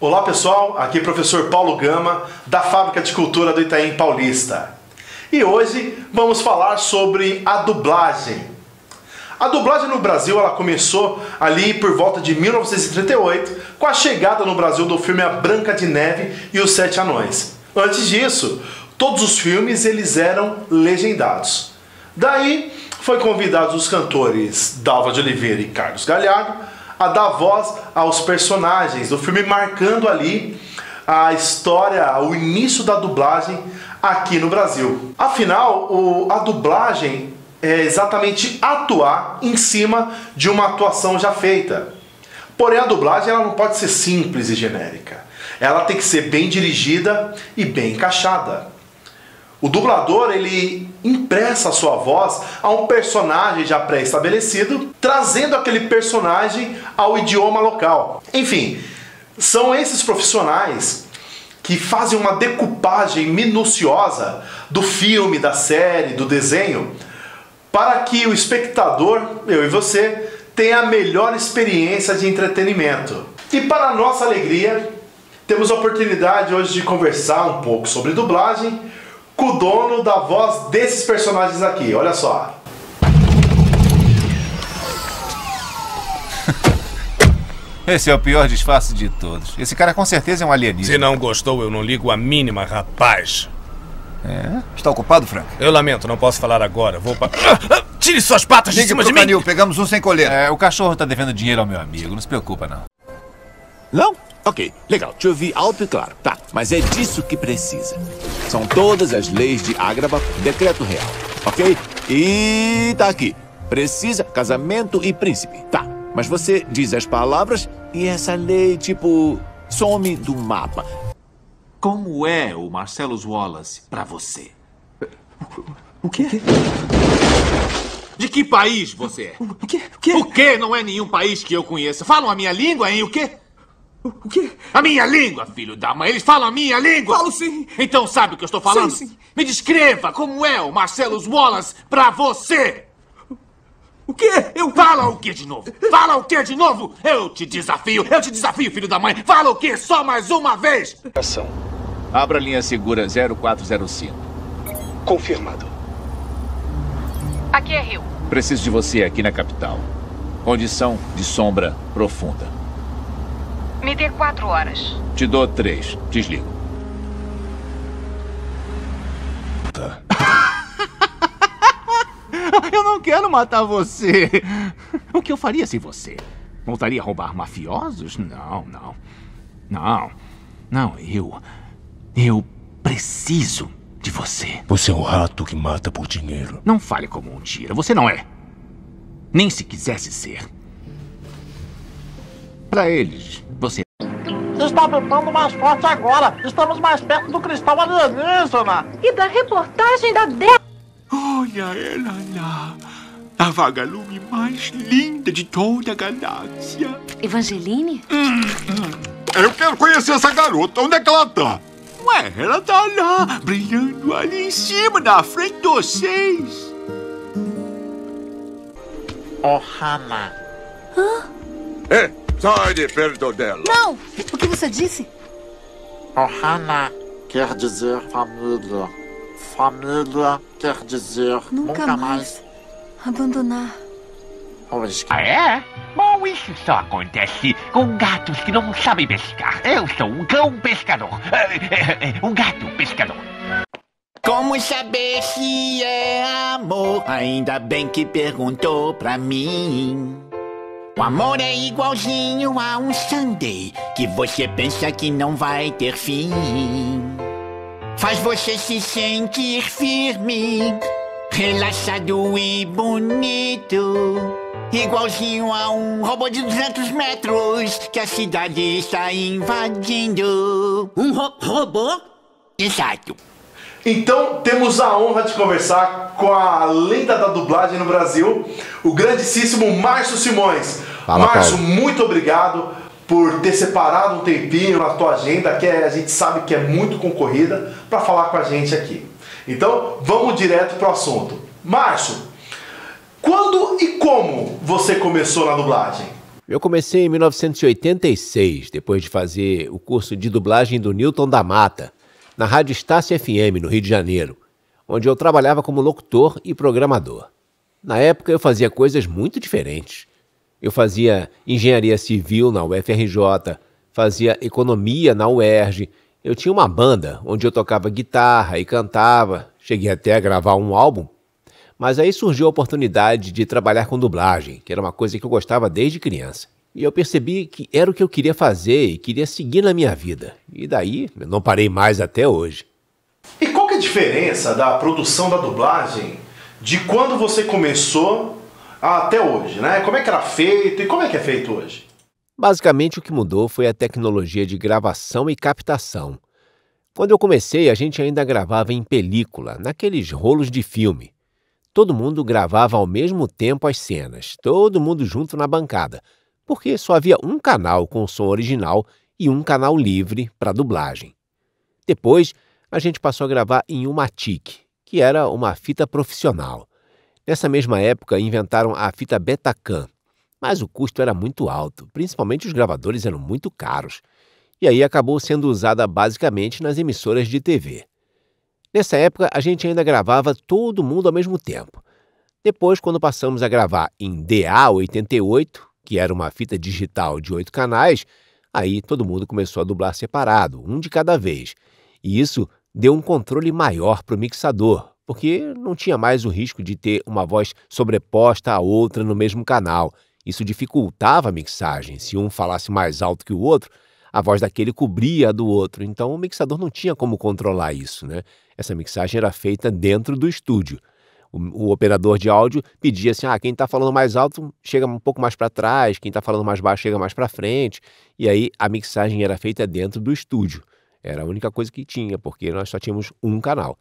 Olá pessoal, aqui é o professor Paulo Gama, da Fábrica de Cultura do Itaim Paulista. E hoje vamos falar sobre a dublagem. A dublagem no Brasil ela começou ali por volta de 1938, com a chegada no Brasil do filme A Branca de Neve e os Sete Anões. Antes disso, todos os filmes eles eram legendados. Daí foi convidados os cantores Dalva de Oliveira e Carlos Galhardo a dar voz aos personagens. O filme marcando ali a história, o início da dublagem aqui no Brasil. Afinal, o, a dublagem é exatamente atuar em cima de uma atuação já feita. Porém, a dublagem ela não pode ser simples e genérica. Ela tem que ser bem dirigida e bem encaixada. O dublador ele impressa a sua voz a um personagem já pré-estabelecido, trazendo aquele personagem ao idioma local. Enfim, são esses profissionais que fazem uma decupagem minuciosa do filme, da série, do desenho, para que o espectador, eu e você, tenha a melhor experiência de entretenimento. E para nossa alegria, temos a oportunidade hoje de conversar um pouco sobre dublagem com o dono da voz desses personagens aqui. Olha só. Esse é o pior disfarce de todos. Esse cara com certeza é um alienígena. Se não gostou, eu não ligo a mínima, rapaz. É? Está ocupado, Frank? Eu lamento, não posso falar agora. Vou para... Ah, ah, tire suas patas Ligue de cima de mim! pegamos um sem colher. É, o cachorro está devendo dinheiro ao meu amigo, não se preocupa, não. Não? Ok, legal, te ouvi alto e claro. Tá, mas é disso que precisa. São todas as leis de Ágrava, decreto real. Ok? E tá aqui. Precisa, casamento e príncipe. Tá, mas você diz as palavras e essa lei, tipo, some do mapa. Como é o Marcelo Wallace para você? O quê? De que país você é? O quê? O quê? O quê não é nenhum país que eu conheça? Falam a minha língua, hein? O quê? O quê? A minha língua, filho da mãe. Eles falam a minha língua. Falo sim. Então sabe o que eu estou falando? Sim, sim. Me descreva como é o Marcelo Wallace para você. O quê? Eu... Fala o quê de novo? Fala o quê de novo? Eu te desafio. Eu te desafio, filho da mãe. Fala o quê? Só mais uma vez. Ação. Abra a linha segura 0405. Confirmado. Aqui é Rio. Preciso de você aqui na capital. Condição de sombra profunda. Me dê quatro horas. Te dou três. Desligo. Tá. eu não quero matar você. O que eu faria sem você? Voltaria a roubar mafiosos? Não, não. Não. Não, eu. Eu preciso de você. Você é um rato que mata por dinheiro. Não fale como um tira. Você não é. Nem se quisesse ser para eles. Você está brotando mais forte agora. Estamos mais perto do cristal alienígena. E da reportagem da De... Olha ela lá. A vagalume mais linda de toda a galáxia. Evangeline? Hum, hum. Eu quero conhecer essa garota. Onde é que ela tá? Ué, ela tá lá, brilhando ali em cima, na frente de vocês. Ohana. Hã? É, Sai de perto dela. Não! O que você disse? Ohana quer dizer família. Família quer dizer nunca, nunca mais. mais. Abandonar. Ah, é? Bom, isso só acontece com gatos que não sabem pescar. Eu sou um cão pescador. Um gato pescador. Como saber se é amor? Ainda bem que perguntou pra mim. O amor é igualzinho a um Sunday que você pensa que não vai ter fim. Faz você se sentir firme, relaxado e bonito. Igualzinho a um robô de 200 metros que a cidade está invadindo. Um ro robô? Exato. Então, temos a honra de conversar com a lenda da dublagem no Brasil, o grandíssimo Márcio Simões. Fala, Márcio, muito obrigado por ter separado um tempinho na tua agenda, que é, a gente sabe que é muito concorrida, para falar com a gente aqui. Então, vamos direto para o assunto. Márcio, quando e como você começou na dublagem? Eu comecei em 1986, depois de fazer o curso de dublagem do Newton da Mata, na Rádio Estácio FM, no Rio de Janeiro, onde eu trabalhava como locutor e programador. Na época eu fazia coisas muito diferentes. Eu fazia engenharia civil na UFRJ, fazia economia na UERJ. Eu tinha uma banda onde eu tocava guitarra e cantava, cheguei até a gravar um álbum. Mas aí surgiu a oportunidade de trabalhar com dublagem, que era uma coisa que eu gostava desde criança. E eu percebi que era o que eu queria fazer e queria seguir na minha vida. E daí eu não parei mais até hoje. E qual que é a diferença da produção da dublagem de quando você começou até hoje, né? Como é que era feito e como é que é feito hoje? Basicamente o que mudou foi a tecnologia de gravação e captação. Quando eu comecei, a gente ainda gravava em película, naqueles rolos de filme. Todo mundo gravava ao mesmo tempo as cenas, todo mundo junto na bancada, porque só havia um canal com som original e um canal livre para dublagem. Depois, a gente passou a gravar em uma TIC, que era uma fita profissional. Nessa mesma época, inventaram a fita Betacam, mas o custo era muito alto, principalmente os gravadores eram muito caros, e aí acabou sendo usada basicamente nas emissoras de TV. Nessa época, a gente ainda gravava todo mundo ao mesmo tempo. Depois, quando passamos a gravar em DA88, que era uma fita digital de oito canais, aí todo mundo começou a dublar separado, um de cada vez. E isso deu um controle maior para o mixador, porque não tinha mais o risco de ter uma voz sobreposta à outra no mesmo canal. Isso dificultava a mixagem. Se um falasse mais alto que o outro, a voz daquele cobria a do outro. Então o mixador não tinha como controlar isso, né? Essa mixagem era feita dentro do estúdio. O, o operador de áudio pedia assim: ah, quem está falando mais alto chega um pouco mais para trás, quem está falando mais baixo chega mais para frente. E aí a mixagem era feita dentro do estúdio. Era a única coisa que tinha, porque nós só tínhamos um canal.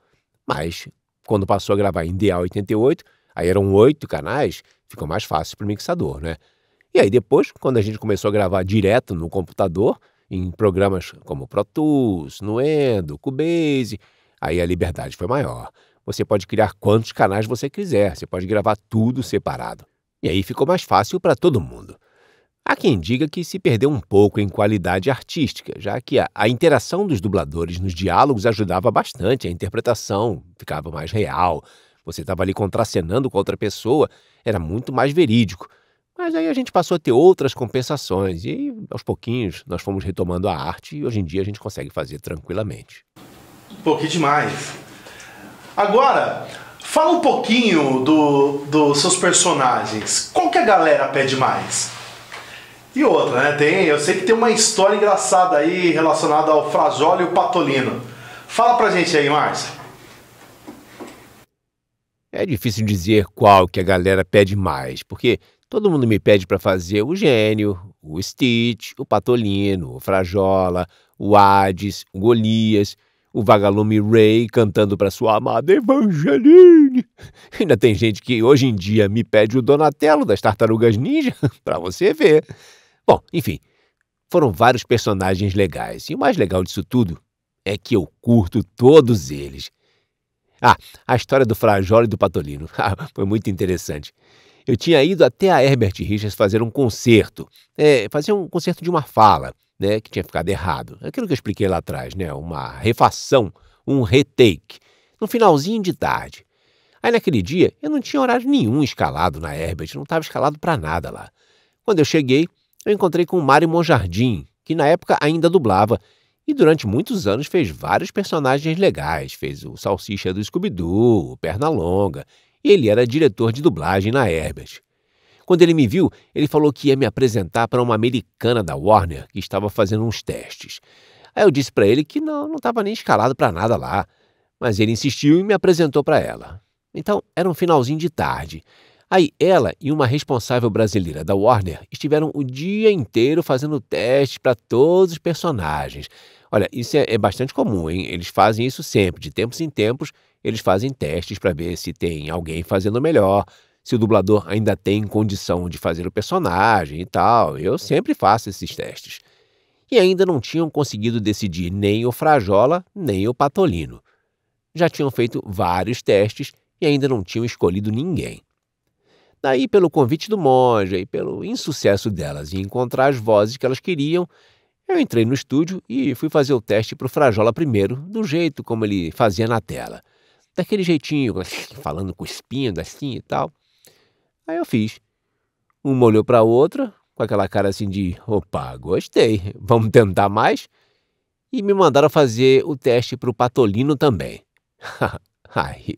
Mas quando passou a gravar em DA 88, aí eram oito canais, ficou mais fácil para o mixador, né? E aí depois, quando a gente começou a gravar direto no computador, em programas como Pro Tools, Nuendo, Cubase, aí a liberdade foi maior. Você pode criar quantos canais você quiser, você pode gravar tudo separado. E aí ficou mais fácil para todo mundo. Há quem diga que se perdeu um pouco em qualidade artística, já que a, a, interação dos dubladores nos diálogos ajudava bastante, a interpretação ficava mais real, você estava ali contracenando com outra pessoa, era muito mais verídico. Mas aí a gente passou a ter outras compensações, e aos pouquinhos nós fomos retomando a arte e hoje em dia a gente consegue fazer tranquilamente. Um pouquinho demais! Agora, fala um pouquinho do, dos seus personagens. Qual que a galera pede mais? E outra, né? Tem, eu sei que tem uma história engraçada aí relacionada ao Frajola e o Patolino. Fala pra gente aí, Márcia. É difícil dizer qual que a galera pede mais, porque todo mundo me pede para fazer o Gênio, o Stitch, o Patolino, o Frajola, o Hades, o Golias, o vagalume Ray cantando para sua amada Evangeline. Ainda tem gente que hoje em dia me pede o Donatello das Tartarugas Ninja, para você ver. Bom, enfim, foram vários personagens legais. E o mais legal disso tudo é que eu curto todos eles. Ah, a história do Frajola e do Patolino. Ah, foi muito interessante. Eu tinha ido até a Herbert Richards fazer um concerto, é, fazer um concerto de uma fala, né, que tinha ficado errado. É aquilo que eu expliquei lá atrás, né, uma refação, um retake, no finalzinho de tarde. Aí naquele dia eu não tinha horário nenhum escalado na Herbert, não estava escalado para nada lá. Quando eu cheguei, eu encontrei com o Mário Monjardim, que na época ainda dublava e durante muitos anos fez vários personagens legais. Fez o Salsicha do Scooby-Doo, o Pernalonga, e ele era diretor de dublagem na Herbert. Quando ele me viu, ele falou que ia me apresentar para uma americana da Warner que estava fazendo uns testes. Aí eu disse para ele que não, não estava nem escalado para nada lá, mas ele insistiu e me apresentou para ela. Então, era um finalzinho de tarde. Aí ela e uma responsável brasileira da Warner estiveram o dia inteiro fazendo testes para todos os personagens. Olha, isso é, é, bastante comum, hein? Eles fazem isso sempre, de tempos em tempos, eles fazem testes para ver se tem alguém fazendo melhor, se o dublador ainda tem condição de fazer o personagem e tal. Eu sempre faço esses testes. E ainda não tinham conseguido decidir nem o Frajola, nem o Patolino. Já tinham feito vários testes e ainda não tinham escolhido ninguém. Daí, pelo convite do monge e pelo insucesso delas em encontrar as vozes que elas queriam, eu entrei no estúdio e fui fazer o teste para o Frajola primeiro, do jeito como ele fazia na tela. Daquele jeitinho, falando com espinho, assim e tal. Aí eu fiz. Uma olhou para a outra, com aquela cara assim de: opa, gostei, vamos tentar mais? E me mandaram fazer o teste para o Patolino também. Aí,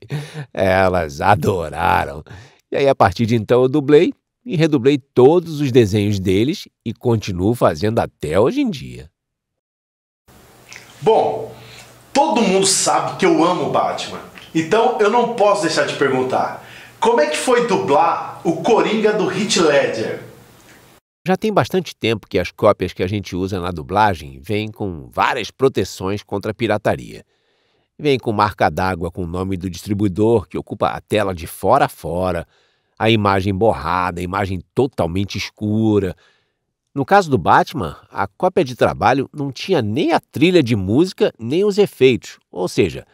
elas adoraram. E aí, a partir de então, eu dublei e redublei todos os desenhos deles e continuo fazendo até hoje em dia. Bom, todo mundo sabe que eu amo Batman, então eu não posso deixar de perguntar: como é que foi dublar o Coringa do Heath Ledger? Já tem bastante tempo que as cópias que a gente usa na dublagem vêm com várias proteções contra a pirataria. Vem com marca d'água com o nome do distribuidor, que ocupa a tela de fora a fora, a imagem borrada, a imagem totalmente escura. No caso do Batman, a cópia de trabalho não tinha nem a trilha de música, nem os efeitos, ou seja,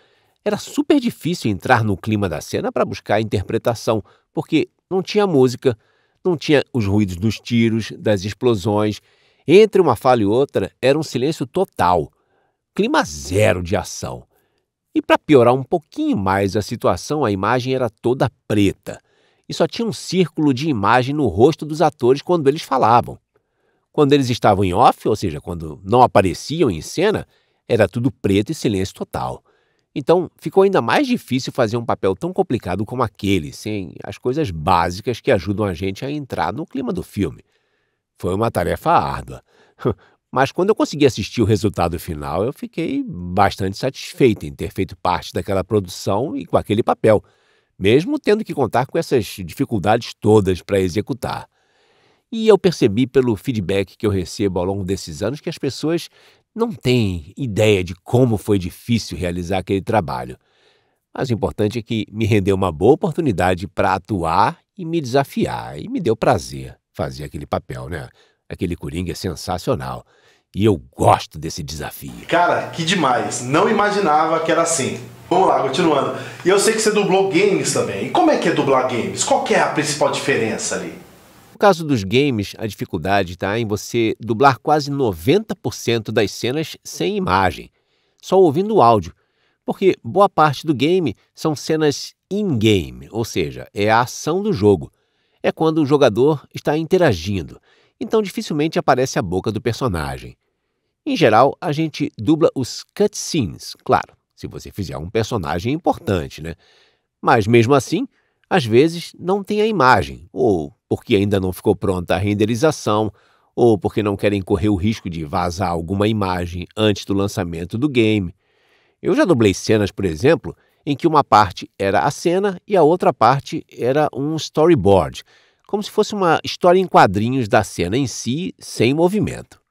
era super difícil entrar no clima da cena para buscar a interpretação, porque não tinha música, não tinha os ruídos dos tiros, das explosões. Entre uma fala e outra era um silêncio total. Clima zero de ação. E para piorar um pouquinho mais a situação, a imagem era toda preta e só tinha um círculo de imagem no rosto dos atores quando eles falavam. Quando eles estavam em off, ou seja, quando não apareciam em cena, era tudo preto e silêncio total. Então, ficou ainda mais difícil fazer um papel tão complicado como aquele, sem as coisas básicas que ajudam a gente a entrar no clima do filme. Foi uma tarefa árdua. Mas quando eu consegui assistir o resultado final, eu fiquei bastante satisfeito em ter feito parte daquela produção e com aquele papel, mesmo tendo que contar com essas dificuldades todas para executar. E eu percebi pelo feedback que eu recebo ao longo desses anos que as pessoas não têm ideia de como foi difícil realizar aquele trabalho. Mas o importante é que me rendeu uma boa oportunidade para atuar e me desafiar, e me deu prazer fazer aquele papel, né? Aquele Coringa é sensacional. E eu gosto desse desafio. Cara, que demais. Não imaginava que era assim. Vamos lá, continuando. E eu sei que você dublou games também. E como é que é dublar games? Qual que é a principal diferença ali? No caso dos games, a dificuldade está em você dublar quase 90% das cenas sem imagem, só ouvindo o áudio, porque boa parte do game são cenas in-game, ou seja, é a ação do jogo. É quando o jogador está interagindo então dificilmente aparece a boca do personagem. Em geral, a gente dubla os cutscenes, claro, se você fizer um personagem importante, né? Mas mesmo assim, às vezes não tem a imagem, ou porque ainda não ficou pronta a renderização, ou porque não querem correr o risco de vazar alguma imagem antes do lançamento do game. Eu já dublei cenas, por exemplo, em que uma parte era a cena e a outra parte era um storyboard como se fosse uma história em quadrinhos da cena em si, sem movimento.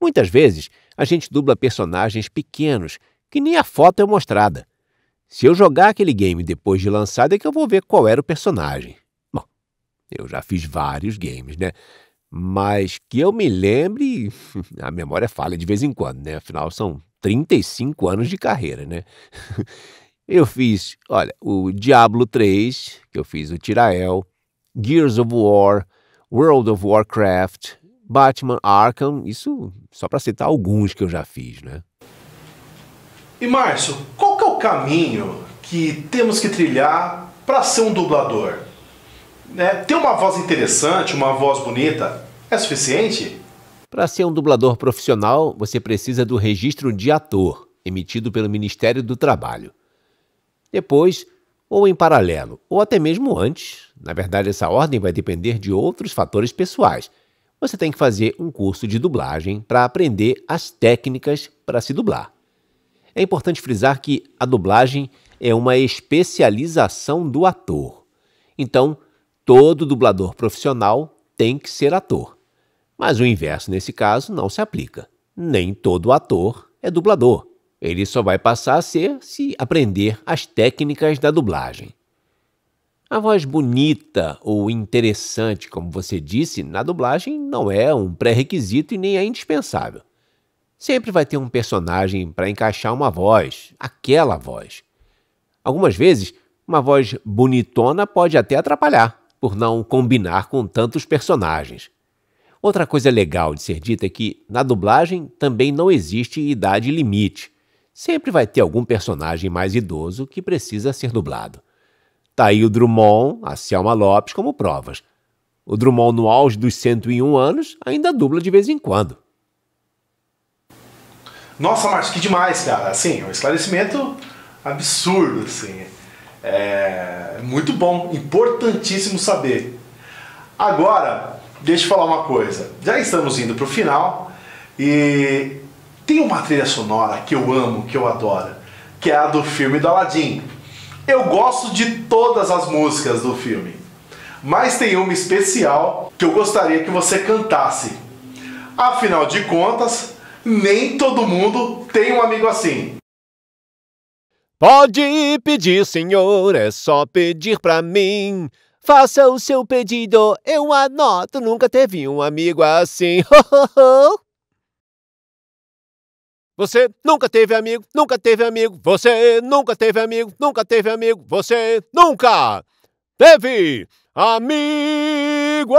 Muitas vezes, a gente dubla personagens pequenos, que nem a foto é mostrada. Se eu jogar aquele game depois de lançado, é que eu vou ver qual era o personagem. Bom, eu já fiz vários games, né? Mas que eu me lembre, a memória falha de vez em quando, né? Afinal, são 35 anos de carreira, né? Eu fiz, olha, o Diablo 3, que eu fiz o Tirael, Gears of War, World of Warcraft, Batman Arkham, isso só para citar alguns que eu já fiz, né? E Márcio, qual que é o caminho que temos que trilhar para ser um dublador? Né? Ter uma voz interessante, uma voz bonita, é suficiente? Para ser um dublador profissional, você precisa do registro de ator, emitido pelo Ministério do Trabalho. Depois, ou em paralelo, ou até mesmo antes. Na verdade, essa ordem vai depender de outros fatores pessoais. Você tem que fazer um curso de dublagem para aprender as técnicas para se dublar. É importante frisar que a dublagem é uma especialização do ator. Então, todo dublador profissional tem que ser ator. Mas o inverso, nesse caso, não se aplica. Nem todo ator é dublador. Ele só vai passar a ser se aprender as técnicas da dublagem. A voz bonita ou interessante, como você disse, na dublagem não é um pré-requisito e nem é indispensável. Sempre vai ter um personagem para encaixar uma voz, aquela voz. Algumas vezes, uma voz bonitona pode até atrapalhar, por não combinar com tantos personagens. Outra coisa legal de ser dita é que, na dublagem, também não existe idade limite sempre vai ter algum personagem mais idoso que precisa ser dublado. Tá aí o Drummond, a Selma Lopes como provas. O Drummond, no auge dos 101 anos, ainda dubla de vez em quando. Nossa, Márcio, que demais, cara. Assim, é um esclarecimento absurdo, assim. É muito bom, importantíssimo saber. Agora, deixa eu falar uma coisa. Já estamos indo para o final e tem uma trilha sonora que eu amo, que eu adoro, que é a do filme do Aladdin. Eu gosto de todas as músicas do filme, mas tem uma especial que eu gostaria que você cantasse. Afinal de contas, nem todo mundo tem um amigo assim. Pode pedir, senhor, é só pedir pra mim. Faça o seu pedido, eu anoto, nunca teve um amigo assim. Você nunca teve amigo, nunca teve amigo, você nunca teve amigo, nunca teve amigo, você nunca teve amigo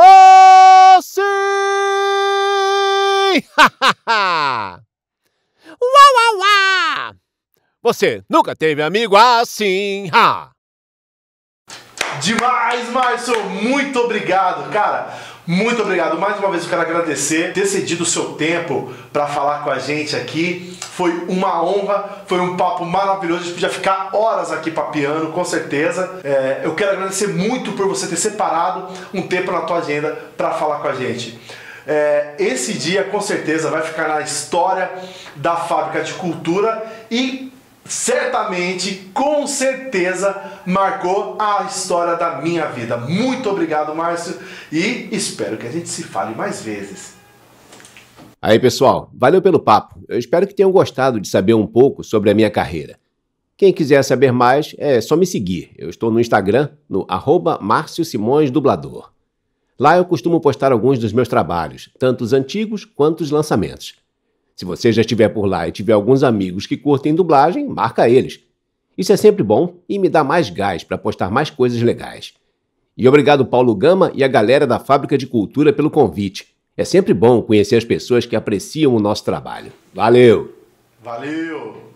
assim! uau, uau, uau! Você nunca teve amigo assim! Ha! Demais, Marcio! Muito obrigado, cara! Muito obrigado mais uma vez. Eu quero agradecer ter cedido o seu tempo para falar com a gente aqui. Foi uma honra, foi um papo maravilhoso. A gente podia ficar horas aqui papiando, com certeza. É, eu quero agradecer muito por você ter separado um tempo na tua agenda para falar com a gente. É, esse dia com certeza vai ficar na história da Fábrica de Cultura e certamente, com certeza, marcou a história da minha vida. Muito obrigado, Márcio, e espero que a gente se fale mais vezes. Aí, pessoal, valeu pelo papo. Eu espero que tenham gostado de saber um pouco sobre a minha carreira. Quem quiser saber mais, é só me seguir. Eu estou no Instagram, no arroba Lá eu costumo postar alguns dos meus trabalhos, tanto os antigos quanto os lançamentos. Se você já estiver por lá e tiver alguns amigos que curtem dublagem, marca eles. Isso é sempre bom e me dá mais gás para postar mais coisas legais. E obrigado Paulo Gama e a galera da Fábrica de Cultura pelo convite. É sempre bom conhecer as pessoas que apreciam o nosso trabalho. Valeu! Valeu!